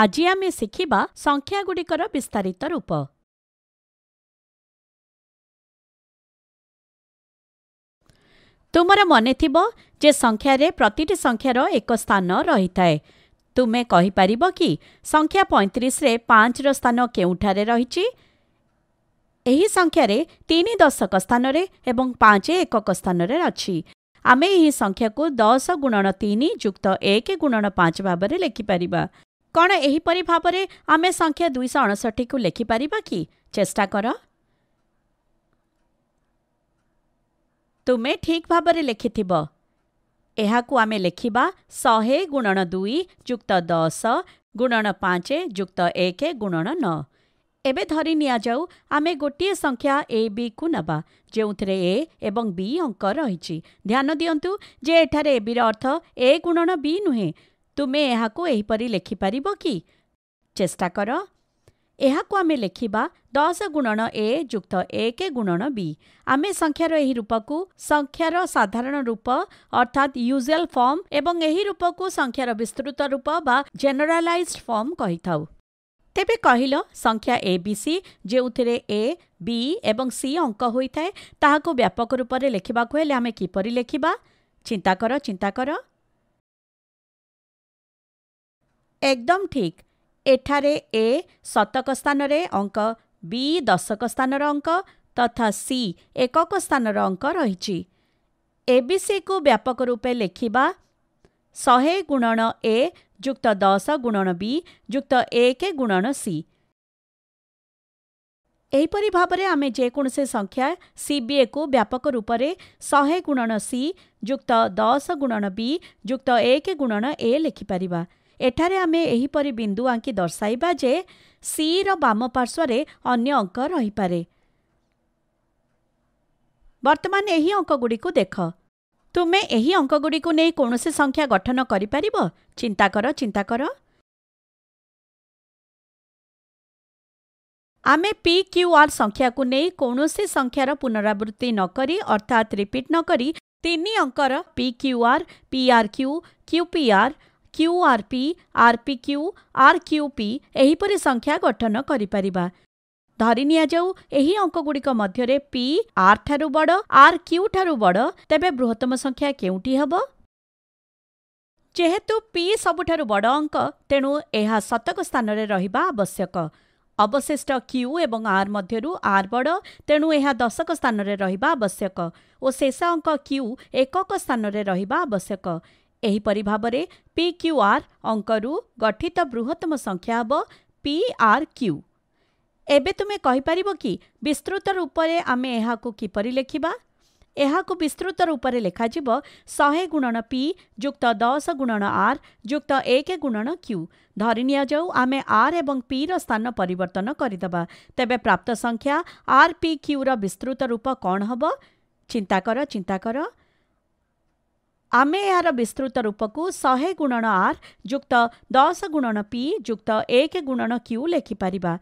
ଆଜି ଆମେ ଶିଖିବା ସଂଖ୍ୟାଗୁଡ଼ିକର ବିସ୍ତାରିତ ରୂପ ତୁମର ମନେଥିବ ଯେ ସଂଖ୍ୟାରେ ପ୍ରତିଟି ସଂଖ୍ୟାର ଏକ ସ୍ଥାନ ରହିଥାଏ ତୁମେ କହିପାରିବ କି ସଂଖ୍ୟା ପଇଁତିରିଶରେ ପାଞ୍ଚର ସ୍ଥାନ କେଉଁଠାରେ ରହିଛି ଏହି ସଂଖ୍ୟାରେ ତିନି ଦଶକ ସ୍ଥାନରେ ଏବଂ ପାଞ୍ଚ ଏକକ ସ୍ଥାନରେ ଅଛି ଆମେ ଏହି ସଂଖ୍ୟାକୁ ଦଶ ଗୁଣନ ତିନି ଯୁକ୍ତ ଏକ ଗୁଣନ ପାଞ୍ଚ ଭାବରେ ଲେଖିପାରିବା କ'ଣ ଏହିପରି ଭାବରେ ଆମେ ସଂଖ୍ୟା ଦୁଇଶହ ଅଣଷଠିକୁ ଲେଖିପାରିବା କି ଚେଷ୍ଟା କର ତୁମେ ଠିକ୍ ଭାବରେ ଲେଖିଥିବ ଏହାକୁ ଆମେ ଲେଖିବା ଶହେ ଗୁଣନ ଦୁଇ ଯୁକ୍ତ ଦଶ ଗୁଣନ ପାଞ୍ଚ ଯୁକ୍ତ ଏକ ଗୁଣନ ନଅ ଏବେ ଧରି ନିଆଯାଉ ଆମେ ଗୋଟିଏ ସଂଖ୍ୟା ଏ ବିକୁ ନେବା ଯେଉଁଥିରେ ଏ ଏବଂ ବି ଅଙ୍କ ରହିଛି ଧ୍ୟାନ ଦିଅନ୍ତୁ ଯେ ଏଠାରେ ଏ ବିର ଅର୍ଥ ଏ ଗୁଣନ ବି ନୁହେଁ ତୁମେ ଏହାକୁ ଏହିପରି ଲେଖିପାରିବ କି ଚେଷ୍ଟା କର ଏହାକୁ ଆମେ ଲେଖିବା ଦଶ ଗୁଣନ ଏ ଯୁକ୍ତ ଏକ ଗୁଣନ ବି ଆମେ ସଂଖ୍ୟାର ଏହି ରୂପକୁ ସଂଖ୍ୟାର ସାଧାରଣ ରୂପ ଅର୍ଥାତ୍ ୟୁଜୁଆଲ ଫର୍ମ ଏବଂ ଏହି ରୂପକୁ ସଂଖ୍ୟାର ବିସ୍ତୃତ ରୂପ ବା ଜେନେରାଲାଇଜଡ୍ ଫର୍ମ କହିଥାଉ ତେବେ କହିଲ ସଂଖ୍ୟା ଏ ବି ସି ଯେଉଁଥିରେ ଏ ବି ଏବଂ ସି ଅଙ୍କ ହୋଇଥାଏ ତାହାକୁ ବ୍ୟାପକ ରୂପରେ ଲେଖିବାକୁ ହେଲେ ଆମେ କିପରି ଲେଖିବା ଚିନ୍ତା କର ଚିନ୍ତା କର ଏକଦମ୍ ଠିକ୍ ଏଠାରେ ଏ ଶତକ ସ୍ଥାନରେ ଅଙ୍କ ବି ଦଶକ ସ୍ଥାନର ଅଙ୍କ ତଥା ସି ଏକକ ସ୍ଥାନର ଅଙ୍କ ରହିଛି ଏ ବି ସିକୁ ବ୍ୟାପକ ରୂପେ ଲେଖିବା ଶହେ ଗୁଣନ ଏ ଯୁକ୍ତ ଦଶ ଗୁଣନ ବି ଯୁକ୍ତ ଏକ ଗୁଣନ ସି ଏହିପରି ଭାବରେ ଆମେ ଯେକୌଣସି ସଂଖ୍ୟା ସିବିଏକୁ ବ୍ୟାପକ ରୂପରେ ଶହେ ଗୁଣନ ସି ଯୁକ୍ତ ଦଶ ଗୁଣନ ବି ଯୁକ୍ତ ଏକ ଗୁଣନ ଏ ଲେଖିପାରିବା ଏଠାରେ ଆମେ ଏହିପରି ବିନ୍ଦୁ ଆଙ୍କି ଦର୍ଶାଇବା ଯେ ସିର ବାମ ପାର୍ଶ୍ୱରେ ଅନ୍ୟ ଅଙ୍କ ରହିପାରେ ବର୍ତ୍ତମାନ ଏହି ଅଙ୍କଗୁଡ଼ିକୁ ଦେଖ ତୁମେ ଏହି ଅଙ୍କଗୁଡ଼ିକୁ ନେଇ କୌଣସି ସଂଖ୍ୟା ଗଠନ କରିପାରିବ ଚିନ୍ତା କର ଚିନ୍ତା କର ଆମେ ପି କ୍ୟୁ ଆର୍ ସଂଖ୍ୟାକୁ ନେଇ କୌଣସି ସଂଖ୍ୟାର ପୁନରାବୃତ୍ତି ନ କରି ଅର୍ଥାତ୍ ରିପିଟ୍ ନ କରି ତିନି ଅଙ୍କର P Q R P R Q Q P R Q R P R P Q R Q P ଏହିପରି ସଂଖ୍ୟା ଗଠନ କରିପାରିବା ଧରି ନିଆଯାଉ ଏହି ଅଙ୍କଗୁଡ଼ିକ ମଧ୍ୟରେ ପି ଆର୍ ଠାରୁ ବଡ଼ ଆର୍ କ୍ୟୁ ଠାରୁ ବଡ଼ ତେବେ ବୃହତ୍ତମ ସଂଖ୍ୟା କେଉଁଠି ହେବ ଯେହେତୁ ପି ସବୁଠାରୁ ବଡ଼ ଅଙ୍କ ତେଣୁ ଏହା ଶତକ ସ୍ଥାନରେ ରହିବା ଆବଶ୍ୟକ ଅବଶିଷ୍ଟ କ୍ୟୁ ଏବଂ ଆର୍ ମଧ୍ୟରୁ ଆର୍ ବଡ଼ ତେଣୁ ଏହା ଦଶକ ସ୍ଥାନରେ ରହିବା ଆବଶ୍ୟକ ଓ ଶେଷ ଅଙ୍କ କ୍ୟୁ ଏକକ ସ୍ଥାନରେ ରହିବା ଆବଶ୍ୟକ ଏହିପରି ଭାବରେ ପି କ୍ୟୁ ଆର୍ ଅଙ୍କରୁ ଗଠିତ ବୃହତ୍ତମ ସଂଖ୍ୟା ହେବ ପି ଆର୍ କ୍ୟୁ ଏବେ ତୁମେ କହିପାରିବ କି ବିସ୍ତୃତ ରୂପରେ ଆମେ ଏହାକୁ କିପରି ଲେଖିବା ଏହାକୁ ବିସ୍ତୃତ ରୂପରେ ଲେଖାଯିବ ଶହେ ଗୁଣନ ପି ଯୁକ୍ତ ଦଶ ଗୁଣନ ଆର୍ ଯୁକ୍ତ ଏକ ଗୁଣନ କ୍ୟୁ ଧରି ନିଆଯାଉ ଆମେ ଆର୍ ଏବଂ ପିର ସ୍ଥାନ ପରିବର୍ତ୍ତନ କରିଦେବା ତେବେ ପ୍ରାପ୍ତ ସଂଖ୍ୟା ଆର୍ ପି କ୍ୟୁର ବିସ୍ତୃତ ରୂପ କ'ଣ ହେବ ଚିନ୍ତା କର ଚିନ୍ତା କର आमे एହାର ବିସ୍ତୃତ ରୂପକୁ ଶହେ ଗୁଣନ ଆର୍ ଯୁକ୍ତ ଦଶ ଗୁଣନ ପି ଯୁକ୍ତ ଏକ ଗୁଣନ କ୍ୟୁ ଲେଖିପାରିବା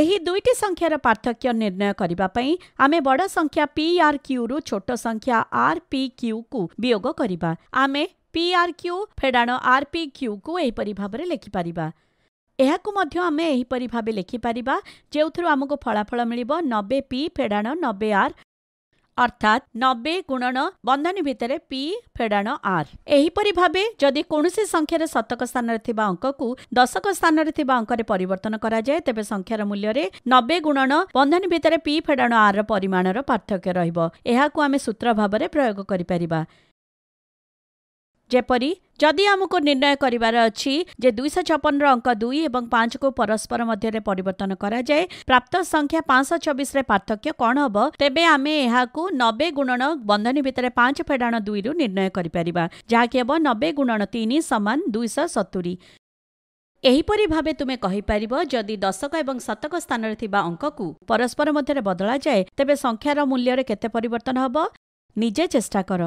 ଏହି ଦୁଇଟି ସଂଖ୍ୟାର ପାର୍ଥକ୍ୟ ନିର୍ଣ୍ଣୟ କରିବା ପାଇଁ ଆମେ ବଡ଼ ସଂଖ୍ୟା ପି ଆର୍ କ୍ୟୁରୁ ଛୋଟ ସଂଖ୍ୟା ଆର୍ ପି କ୍ୟୁକୁ ବିୟୋଗ କରିବା ଆମେ ପି ଆର୍ କ୍ୟୁ ଫେଡ଼ାଣ ଆର୍ ପି କ୍ୟୁକୁ ଏହିପରି ଭାବରେ ଲେଖିପାରିବା ଏହାକୁ ମଧ୍ୟ ଆମେ ଏହିପରି ଭାବେ ଲେଖିପାରିବା ଯେଉଁଥିରୁ ଆମକୁ ଫଳାଫଳ ମିଳିବ ନବେ ପି ଫେଡ଼ାଣ ନବେ ଆର୍ ଅର୍ଥାତ୍ ନବେ ଗୁଣନ ବନ୍ଧନୀ ଭିତରେ ପି ଫେଡ଼ାଣ ଆର୍ ଏହିପରି ଭାବେ ଯଦି କୌଣସି ସଂଖ୍ୟାରେ ଶତକ ସ୍ଥାନରେ ଥିବା ଅଙ୍କକୁ ଦଶକ ସ୍ଥାନରେ ଥିବା ଅଙ୍କରେ ପରିବର୍ତ୍ତନ କରାଯାଏ ତେବେ ସଂଖ୍ୟାର ମୂଲ୍ୟରେ ନବେ ଗୁଣନ ବନ୍ଧନୀ ଭିତରେ ପି ଫେଡ଼ାଣ ଆର୍ର ପରିମାଣର ପାର୍ଥକ୍ୟ ରହିବ ଏହାକୁ ଆମେ ସୂତ୍ର ଭାବରେ ପ୍ରୟୋଗ କରିପାରିବା ଯେପରି ଯଦି ଆମକୁ ନିର୍ଣ୍ଣୟ କରିବାର ଅଛି ଯେ ଦୁଇଶହ ଛପନର ଅଙ୍କ ଦୁଇ ଏବଂ ପାଞ୍ଚକୁ ପରସ୍ପର ମଧ୍ୟରେ ପରିବର୍ତ୍ତନ କରାଯାଏ ପ୍ରାପ୍ତ ସଂଖ୍ୟା ପାଞ୍ଚଶହ ଚବିଶରେ ପାର୍ଥକ୍ୟ କ'ଣ ହେବ ତେବେ ଆମେ ଏହାକୁ ନବେ ଗୁଣନ ବନ୍ଧନୀ ଭିତରେ ପାଞ୍ଚ ଫେଡ଼ାଣ ଦୁଇରୁ ନିର୍ଣ୍ଣୟ କରିପାରିବା ଯାହାକି ହେବ ନବେ ଗୁଣନ ତିନି ସମାନ ଦୁଇଶହ ସତୁରି ଏହିପରି ଭାବେ ତୁମେ କହିପାରିବ ଯଦି ଦଶକ ଏବଂ ଶତକ ସ୍ଥାନରେ ଥିବା ଅଙ୍କକୁ ପରସ୍ପର ମଧ୍ୟରେ ବଦଳାଯାଏ ତେବେ ସଂଖ୍ୟାର ମୂଲ୍ୟରେ କେତେ ପରିବର୍ତ୍ତନ ହେବ ନିଜେ ଚେଷ୍ଟା କର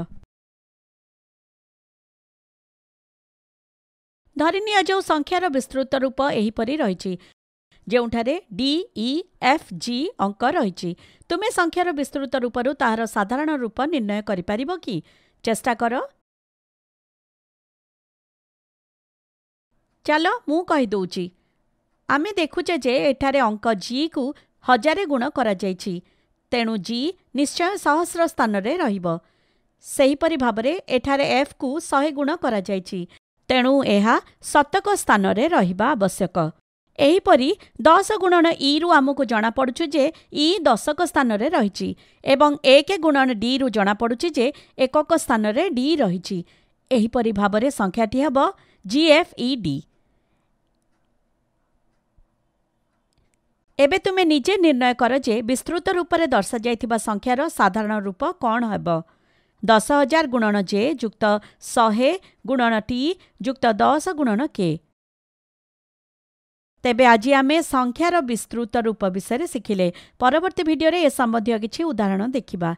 ଧରିନିଆଯାଉ ସଂଖ୍ୟାର ବିସ୍ତୃତ ରୂପ ଏହିପରି ରହିଛି ଯେଉଁଠାରେ ଡି ଇ ଏଫ୍ ଜି ଅଙ୍କ ରହିଛି ତୁମେ ସଂଖ୍ୟାର ବିସ୍ତୃତ ରୂପରୁ ତାହାର ସାଧାରଣ ରୂପ ନିର୍ଣ୍ଣୟ କରିପାରିବ କି ଚେଷ୍ଟା କର ଚାଲ ମୁଁ କହିଦେଉଛି ଆମେ ଦେଖୁଛେ ଯେ ଏଠାରେ ଅଙ୍କ ଜିକୁ ହଜାରେ ଗୁଣ କରାଯାଇଛି ତେଣୁ ଜି ନିଶ୍ଚୟ ସହସ୍ର ସ୍ଥାନରେ ରହିବ ସେହିପରି ଭାବରେ ଏଠାରେ ଏଫ୍କୁ ଶହେ ଗୁଣ କରାଯାଇଛି ତେଣୁ ଏହା ଶତକ ସ୍ଥାନରେ ରହିବା ଆବଶ୍ୟକ ଏହିପରି ଦଶ ଗୁଣନ ଇରୁ ଆମକୁ ଜଣାପଡ଼ୁଛି ଯେ ଇ ଦଶକ ସ୍ଥାନରେ ରହିଛି ଏବଂ ଏକ ଗୁଣନ ଡିରୁ ଜଣାପଡ଼ୁଛି ଯେ ଏକକ ସ୍ଥାନରେ ଡି ରହିଛି ଏହିପରି ଭାବରେ ସଂଖ୍ୟାଟି ହେବ ଜିଏଫ୍ଇ ଡି ଏବେ ତୁମେ ନିଜେ ନିର୍ଣ୍ଣୟ କର ଯେ ବିସ୍ତୃତ ରୂପରେ ଦର୍ଶାଯାଇଥିବା ସଂଖ୍ୟାର ସାଧାରଣ ରୂପ କ'ଣ ହେବ ଦଶ ହଜାର ଗୁଣନ ଜେ ଯୁକ୍ତ ଶହେ ଗୁଣନ ଟି ଯୁକ୍ତ ଦଶ ଗୁଣନ କେ ତେବେ ଆଜି ଆମେ ସଂଖ୍ୟାର ବିସ୍ତୃତ ରୂପ ବିଷୟରେ ଶିଖିଲେ ପରବର୍ତ୍ତୀ ଭିଡ଼ିଓରେ ଏ ସମ୍ବନ୍ଧୀୟ କିଛି ଉଦାହରଣ ଦେଖିବା